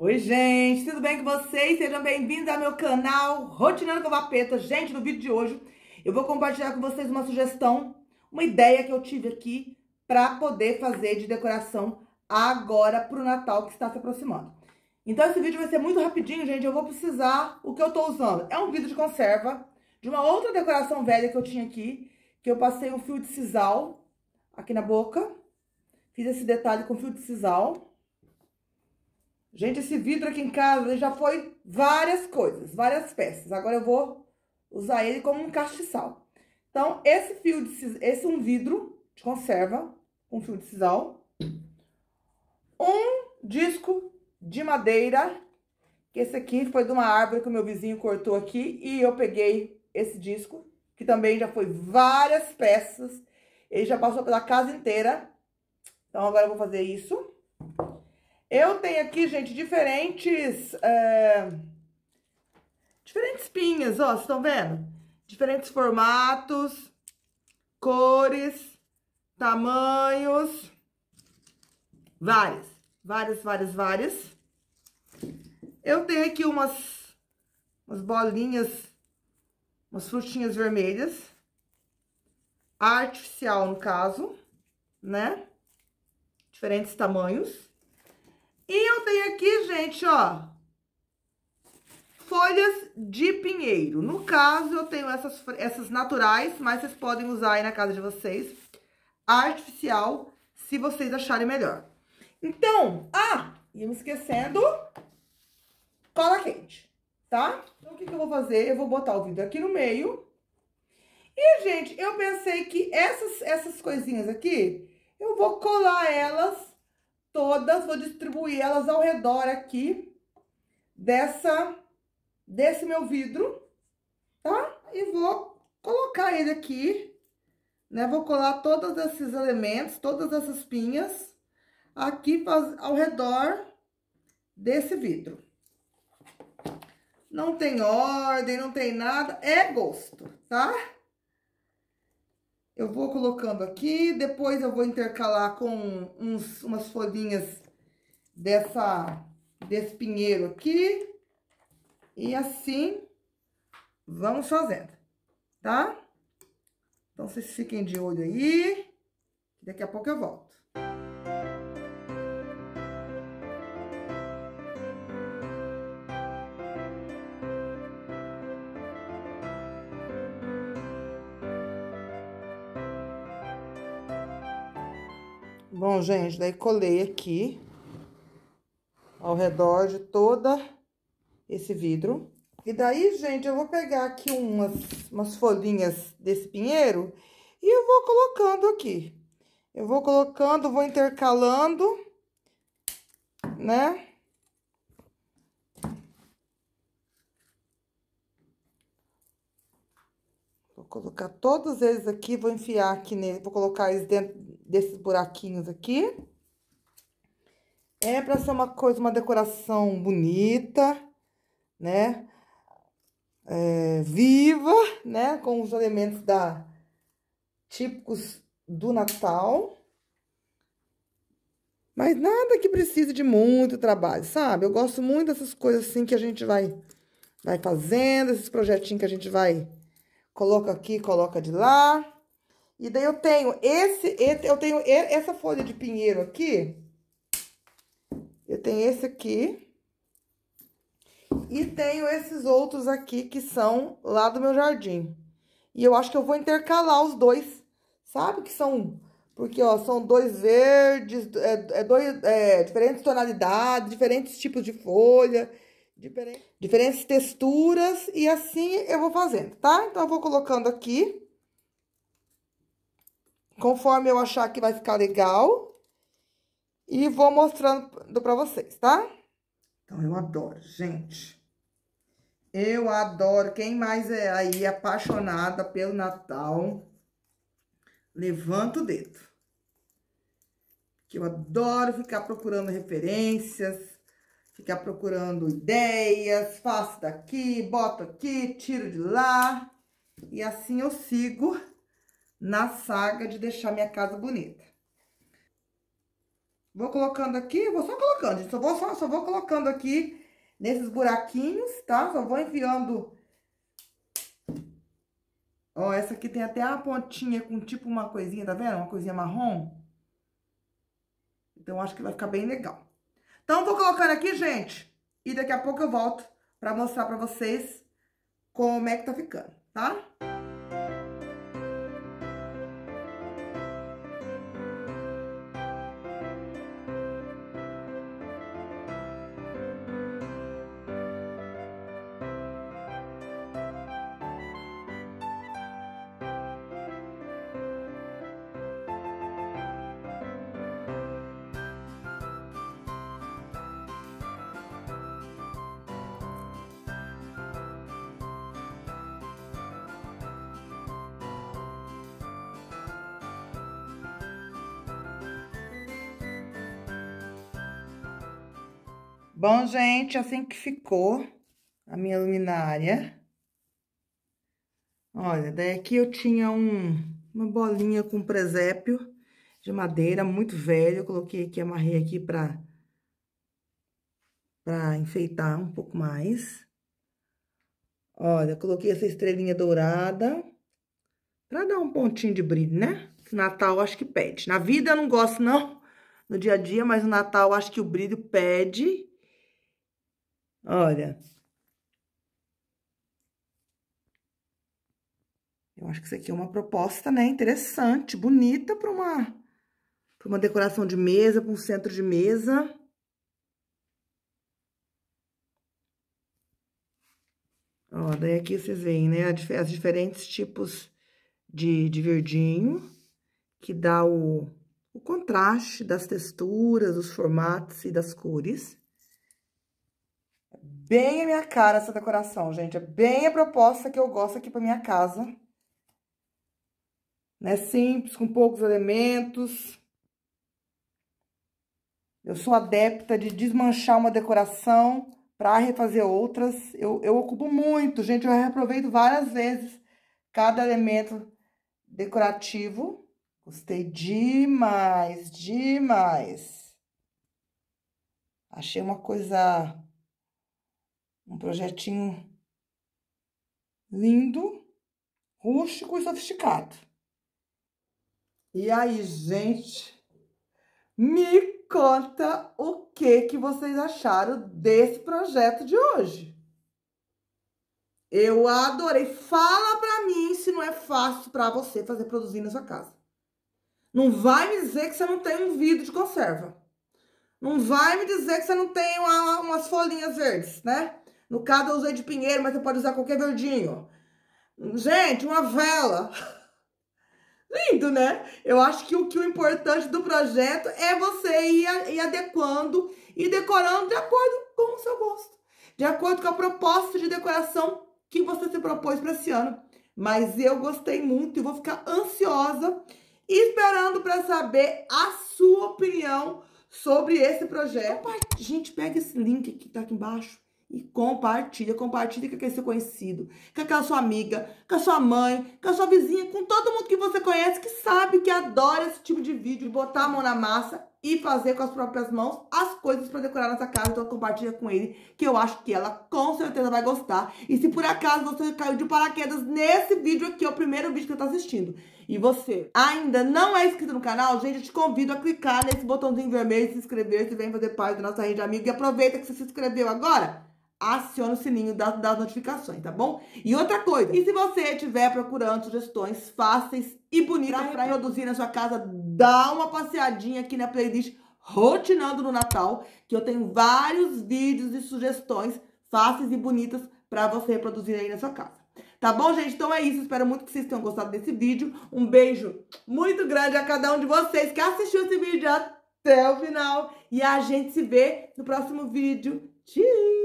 Oi, gente, tudo bem com vocês? Sejam bem-vindos ao meu canal Rotinando com Vapeta. Gente, no vídeo de hoje eu vou compartilhar com vocês uma sugestão, uma ideia que eu tive aqui para poder fazer de decoração agora para o Natal que está se aproximando. Então esse vídeo vai ser muito rapidinho, gente, eu vou precisar, o que eu estou usando é um vidro de conserva de uma outra decoração velha que eu tinha aqui, que eu passei um fio de sisal aqui na boca, fiz esse detalhe com fio de sisal, Gente, esse vidro aqui em casa já foi várias coisas, várias peças. Agora eu vou usar ele como um castiçal. Então, esse fio de cis... esse um vidro de conserva, um fio de sisal, um disco de madeira, que esse aqui foi de uma árvore que o meu vizinho cortou aqui, e eu peguei esse disco, que também já foi várias peças, ele já passou pela casa inteira. Então, agora eu vou fazer isso. Eu tenho aqui, gente, diferentes... É, diferentes pinhas, ó, vocês estão vendo? Diferentes formatos, cores, tamanhos, várias, várias, várias, várias. Eu tenho aqui umas, umas bolinhas, umas frutinhas vermelhas, artificial no caso, né? Diferentes tamanhos. E eu tenho aqui, gente, ó, folhas de pinheiro. No caso, eu tenho essas, essas naturais, mas vocês podem usar aí na casa de vocês. Artificial, se vocês acharem melhor. Então, ah, ia me esquecendo, cola quente, tá? Então, o que, que eu vou fazer? Eu vou botar o vidro aqui no meio. E, gente, eu pensei que essas, essas coisinhas aqui, eu vou colar elas todas, vou distribuir elas ao redor aqui dessa, desse meu vidro, tá? E vou colocar ele aqui, né? Vou colar todos esses elementos, todas essas pinhas aqui ao redor desse vidro. Não tem ordem, não tem nada, é gosto, tá? Tá? Eu vou colocando aqui, depois eu vou intercalar com uns, umas folhinhas dessa, desse pinheiro aqui. E assim, vamos fazendo, tá? Então, vocês fiquem de olho aí, daqui a pouco eu volto. Bom, gente, daí colei aqui ao redor de toda esse vidro. E daí, gente, eu vou pegar aqui umas, umas folhinhas desse pinheiro e eu vou colocando aqui. Eu vou colocando, vou intercalando, né? colocar todos eles aqui, vou enfiar aqui nele, vou colocar eles dentro desses buraquinhos aqui. É pra ser uma coisa, uma decoração bonita, né? É, viva, né? Com os elementos da típicos do Natal. Mas nada que precise de muito trabalho, sabe? Eu gosto muito dessas coisas assim que a gente vai vai fazendo, esses projetinhos que a gente vai coloco aqui, coloca de lá. E daí eu tenho esse, esse, eu tenho essa folha de pinheiro aqui. Eu tenho esse aqui. E tenho esses outros aqui que são lá do meu jardim. E eu acho que eu vou intercalar os dois, sabe? Que são, porque ó, são dois verdes, é, é dois, é, diferentes tonalidades, diferentes tipos de folha. Diferente. Diferentes texturas e assim eu vou fazendo, tá? Então, eu vou colocando aqui. Conforme eu achar que vai ficar legal. E vou mostrando pra vocês, tá? Então, eu adoro, gente. Eu adoro. Quem mais é aí apaixonada pelo Natal, levanta o dedo. Que eu adoro ficar procurando referências ficar procurando ideias, faço daqui, boto aqui, tiro de lá. E assim eu sigo na saga de deixar minha casa bonita. Vou colocando aqui, vou só colocando, gente. Só vou, só, só vou colocando aqui nesses buraquinhos, tá? Só vou enfiando... Ó, essa aqui tem até a pontinha com tipo uma coisinha, tá vendo? Uma coisinha marrom. Então, acho que vai ficar bem legal. Então, vou colocando aqui, gente. E daqui a pouco eu volto pra mostrar pra vocês como é que tá ficando, tá? Bom, gente, assim que ficou a minha luminária. Olha, daí aqui eu tinha um, uma bolinha com presépio de madeira muito velho. Eu coloquei aqui, amarrei aqui pra, pra enfeitar um pouco mais. Olha, coloquei essa estrelinha dourada pra dar um pontinho de brilho, né? Natal acho que pede. Na vida eu não gosto, não, no dia a dia, mas no Natal acho que o brilho pede. Olha. Eu acho que isso aqui é uma proposta, né, interessante, bonita para uma, uma decoração de mesa, para um centro de mesa. Ó, daí aqui vocês veem, né, as diferentes tipos de, de verdinho, que dá o, o contraste das texturas, dos formatos e das cores. Bem a minha cara essa decoração, gente. É bem a proposta que eu gosto aqui pra minha casa. Né? Simples, com poucos elementos. Eu sou adepta de desmanchar uma decoração para refazer outras. Eu, eu ocupo muito, gente. Eu reaproveito várias vezes cada elemento decorativo. Gostei demais, demais. Achei uma coisa um projetinho lindo, rústico e sofisticado. E aí, gente, me conta o que, que vocês acharam desse projeto de hoje. Eu adorei. Fala pra mim se não é fácil pra você fazer produzir na sua casa. Não vai me dizer que você não tem um vidro de conserva. Não vai me dizer que você não tem uma, umas folhinhas verdes, né? No caso, eu usei de pinheiro, mas você pode usar qualquer verdinho. Gente, uma vela. Lindo, né? Eu acho que o, que o importante do projeto é você ir, ir adequando e decorando de acordo com o seu gosto, de acordo com a proposta de decoração que você se propôs para esse ano. Mas eu gostei muito e vou ficar ansiosa esperando para saber a sua opinião sobre esse projeto. Gente, pega esse link que tá aqui embaixo e compartilha. Compartilha com aquele seu conhecido, com aquela sua amiga, com a sua mãe, com a sua vizinha, com todo mundo que você conhece que sabe que adora esse tipo de vídeo, botar a mão na massa e fazer com as próprias mãos as coisas para decorar nossa casa. Então compartilha com ele, que eu acho que ela com certeza vai gostar. E se por acaso você caiu de paraquedas nesse vídeo aqui, é o primeiro vídeo que você tá assistindo, e você ainda não é inscrito no canal, gente, eu te convido a clicar nesse botãozinho vermelho, se inscrever, se vem fazer parte da nossa rede amiga. E aproveita que você se inscreveu agora aciona o sininho das, das, notificações, tá bom? E outra coisa, e se você estiver procurando sugestões fáceis e bonitas para reproduzir na sua casa, dá uma passeadinha aqui na playlist Rotinando no Natal, que eu tenho vários vídeos e sugestões fáceis e bonitas para você reproduzir aí na sua casa. Tá bom, gente? Então é isso. Espero muito que vocês tenham gostado desse vídeo. Um beijo muito grande a cada um de vocês que assistiu esse vídeo até o final. E a gente se vê no próximo vídeo. Tchau!